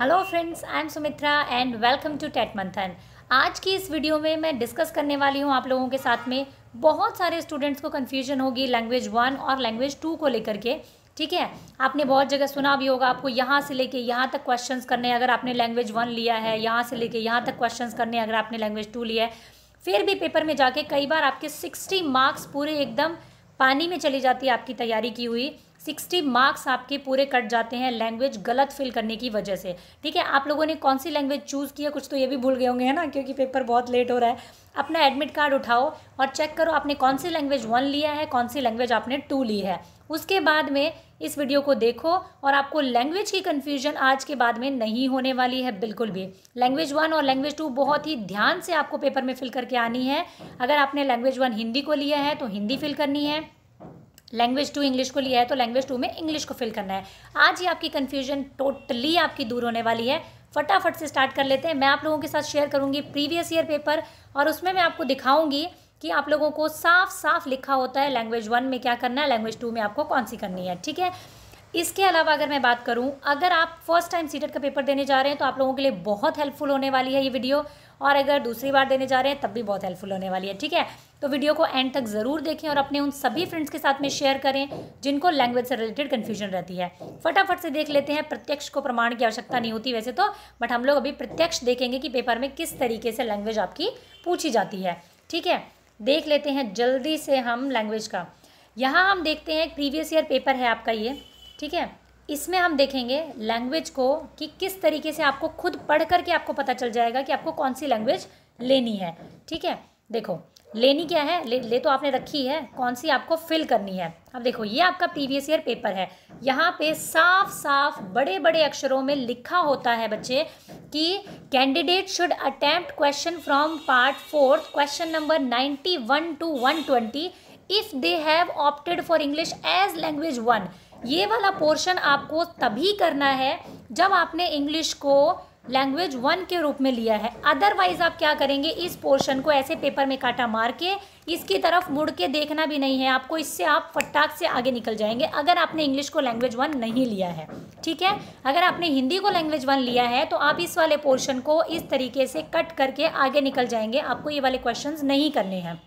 hello friends I am Sumitra and welcome to TET Manthan आज की इस वीडियो में मैं डिस्कस करने वाली हूँ आप लोगों के साथ में बहुत सारे स्टूडेंट्स को कन्फ्यूजन होगी लैंग्वेज वन और लैंग्वेज टू को लेकर के ठीक है आपने बहुत जगह सुना भी होगा आपको यहाँ से लेके यहाँ तक क्वेश्चंस करने अगर आपने लैंग्वेज वन लिया है यहाँ से लेके यहाँ तक क्वेश्चंस करने अगर आपने लैंग्वेज टू लिया है फिर भी पेपर में जाके कई बार आपके सिक्सटी मार्क्स पूरे एकदम पानी में चली जाती है आपकी तैयारी की हुई सिक्सटी मार्क्स आपके पूरे कट जाते हैं लैंग्वेज गलत फिल करने की वजह से ठीक है आप लोगों ने कौन सी लैंग्वेज चूज़ की है कुछ तो ये भी भूल गए होंगे है ना क्योंकि पेपर बहुत लेट हो रहा है अपना एडमिट कार्ड उठाओ और चेक करो आपने कौन सी लैंग्वेज वन लिया है कौन सी लैंग्वेज आपने टू ली है उसके बाद में इस वीडियो को देखो और आपको लैंग्वेज की कन्फ्यूजन आज के बाद में नहीं होने वाली है बिल्कुल भी लैंग्वेज वन और लैंग्वेज टू बहुत ही ध्यान से आपको पेपर में फिल करके आनी है अगर आपने लैंग्वेज वन हिंदी को लिया है तो हिंदी फिल करनी है लैंग्वेज टू इंग्लिश को लिया है तो लैंग्वेज टू में इंग्लिश को फिल करना है आज ही आपकी कन्फ्यूजन टोटली आपकी दूर होने वाली है फटाफट से स्टार्ट कर लेते हैं मैं आप लोगों के साथ शेयर करूंगी प्रीवियस ईयर पेपर और उसमें मैं आपको दिखाऊंगी कि आप लोगों को साफ साफ लिखा होता है लैंग्वेज वन में क्या करना है लैंग्वेज टू में आपको कौन सी करनी है ठीक है इसके अलावा अगर मैं बात करूं अगर आप फर्स्ट टाइम सीटेट का पेपर देने जा रहे हैं तो आप लोगों के लिए बहुत हेल्पफुल होने वाली है ये वीडियो और अगर दूसरी बार देने जा रहे हैं तब भी बहुत हेल्पफुल होने वाली है ठीक है तो वीडियो को एंड तक ज़रूर देखें और अपने उन सभी फ्रेंड्स के साथ में शेयर करें जिनको लैंग्वेज से रिलेटेड कन्फ्यूजन रहती है फटाफट से देख लेते हैं प्रत्यक्ष को प्रमाण की आवश्यकता नहीं होती वैसे तो बट हम लोग अभी प्रत्यक्ष देखेंगे कि पेपर में किस तरीके से लैंग्वेज आपकी पूछी जाती है ठीक है देख लेते हैं जल्दी से हम लैंग्वेज का यहाँ हम देखते हैं प्रीवियस ईयर पेपर है आपका ये ठीक है इसमें हम देखेंगे लैंग्वेज को कि किस तरीके से आपको खुद पढ़ करके आपको पता चल जाएगा कि आपको कौन सी लैंग्वेज लेनी है ठीक है देखो लेनी क्या है ले, ले तो आपने रखी है कौन सी आपको फिल करनी है अब देखो ये आपका प्रीवियस ईयर पेपर है यहाँ पे साफ साफ बड़े बड़े अक्षरों में लिखा होता है बच्चे कि candidate should attempt question from part fourth question number ninety one to one twenty if they have opted for English as language one ये वाला पोर्शन आपको तभी करना है जब आपने इंग्लिश को लैंग्वेज वन के रूप में लिया है अदरवाइज आप क्या करेंगे इस पोर्शन को ऐसे पेपर में काटा मार के इसकी तरफ मुड़ के देखना भी नहीं है आपको इससे आप फटाक से आगे निकल जाएंगे अगर आपने इंग्लिश को लैंग्वेज वन नहीं लिया है ठीक है अगर आपने हिंदी को लैंग्वेज वन लिया है तो आप इस वाले पोर्शन को इस तरीके से कट करके आगे निकल जाएंगे आपको ये वाले क्वेश्चन नहीं करने हैं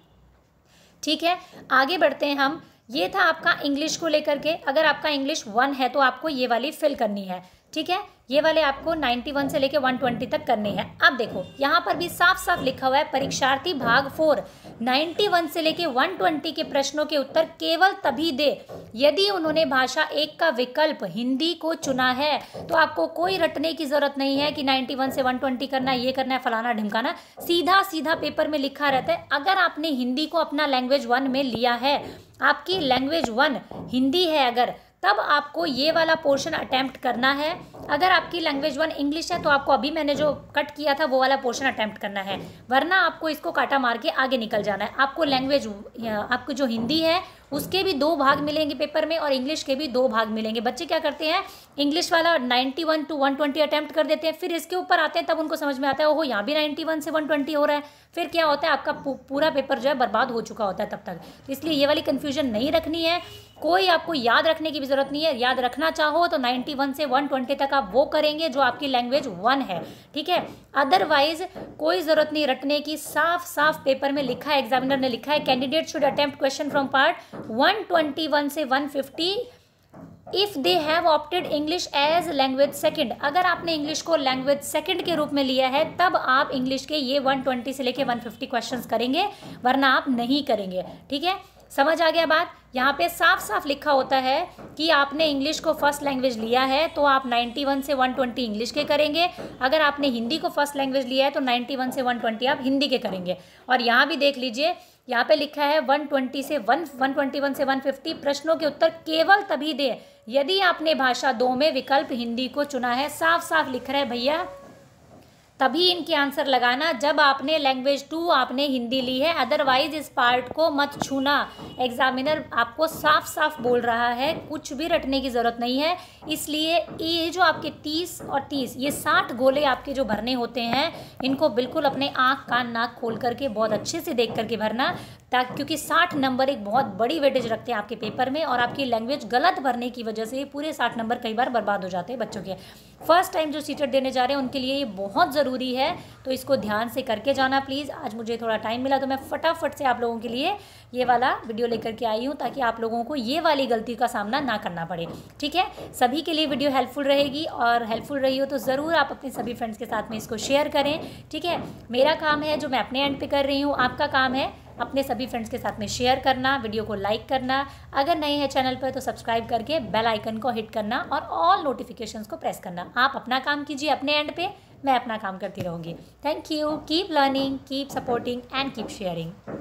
ठीक है आगे बढ़ते हैं हम ये था आपका इंग्लिश को लेकर के अगर आपका इंग्लिश वन है तो आपको ये वाली फिल करनी है ठीक है ये वाले आपको 91 से लेके 120 तक करने हैं अब देखो यहाँ पर भी साफ साफ लिखा हुआ है परीक्षार्थी भाग फोर 91 से लेके 120 के प्रश्नों के उत्तर केवल तभी दे यदि उन्होंने भाषा एक का विकल्प हिंदी को चुना है तो आपको कोई रटने की जरूरत नहीं है कि 91 से 120 करना है ये करना है फलाना ढिमकाना सीधा सीधा पेपर में लिखा रहता है अगर आपने हिंदी को अपना लैंग्वेज वन में लिया है आपकी लैंग्वेज वन हिंदी है अगर तब आपको ये वाला पोर्शन अटैम्प्ट करना है अगर आपकी लैंग्वेज वन इंग्लिश है तो आपको अभी मैंने जो कट किया था वो वाला पोर्शन अटैम्प्ट करना है वरना आपको इसको काटा मार के आगे निकल जाना है आपको लैंग्वेज आपको जो हिंदी है उसके भी दो भाग मिलेंगे पेपर में और इंग्लिश के भी दो भाग मिलेंगे बच्चे क्या करते हैं इंग्लिश वाला 91 टू 120 अटैम्प्ट कर देते हैं फिर इसके ऊपर आते हैं तब उनको समझ में आता है ओहो यहाँ भी 91 से 120 हो रहा है फिर क्या होता है आपका पूरा पेपर जो है बर्बाद हो चुका होता है तब तक इसलिए ये वाली कन्फ्यूजन नहीं रखनी है कोई आपको याद रखने की भी ज़रूरत नहीं है याद रखना चाहो तो 91 से 120 तक आप वो करेंगे जो आपकी लैंग्वेज वन है ठीक है अदरवाइज कोई ज़रूरत नहीं रटने की साफ साफ पेपर में लिखा है एग्जामिनर ने लिखा है candidate should attempt question from part 121 से 150 if they have opted English as language second अगर आपने इंग्लिश को लैंग्वेज सेकेंड के रूप में लिया है तब आप इंग्लिश के ये 120 से लेके 150 क्वेश्चंस करेंगे वरना आप नहीं करेंगे ठीक है समझ आ गया बात यहाँ पे साफ साफ लिखा होता है कि आपने इंग्लिश को फर्स्ट लैंग्वेज लिया है तो आप 91 से 120 इंग्लिश के करेंगे अगर आपने हिंदी को फर्स्ट लैंग्वेज लिया है तो 91 से 120 आप हिंदी के करेंगे और यहाँ भी देख लीजिए यहाँ पे लिखा है 120 से 1 121 से 150 प्रश्नों के उत्तर केवल तभी दे यदि आपने भाषा दो में विकल्प हिंदी को चुना है साफ साफ लिख रहे भैया तभी इनके आंसर लगाना जब आपने लैंग्वेज टू आपने हिंदी ली है अदरवाइज इस पार्ट को मत छूना एग्जामिनर आपको साफ साफ बोल रहा है कुछ भी रटने की ज़रूरत नहीं है इसलिए ये जो आपके तीस और तीस ये साठ गोले आपके जो भरने होते हैं इनको बिल्कुल अपने आँख कान नाक खोल करके बहुत अच्छे से देख करके भरना ताकि क्योंकि साठ नंबर एक बहुत बड़ी वेटेज रखते हैं आपके पेपर में और आपकी लैंग्वेज गलत भरने की वजह से पूरे साठ नंबर कई बार बर्बाद हो जाते हैं बच्चों के फर्स्ट टाइम जो सीटेट देने जा रहे हैं उनके लिए ये बहुत ज़रूरी ज़रूरी है तो इसको ध्यान से करके जाना प्लीज़ आज मुझे थोड़ा टाइम मिला तो मैं फटाफट से आप लोगों के लिए ये वाला वीडियो लेकर के आई हूँ ताकि आप लोगों को ये वाली गलती का सामना ना करना पड़े ठीक है सभी के लिए वीडियो हेल्पफुल रहेगी और हेल्पफुल रही हो तो ज़रूर आप अपने सभी फ्रेंड्स के साथ में इसको शेयर करें ठीक है मेरा काम है जो मैं अपने एंड पे कर रही हूँ आपका काम है अपने सभी फ्रेंड्स के साथ में शेयर करना वीडियो को लाइक करना अगर नए हैं चैनल पर तो सब्सक्राइब करके बेल आइकन को हिट करना और ऑल नोटिफिकेशंस को प्रेस करना आप अपना काम कीजिए अपने एंड पे मैं अपना काम करती रहूँगी thank you keep learning keep supporting and keep sharing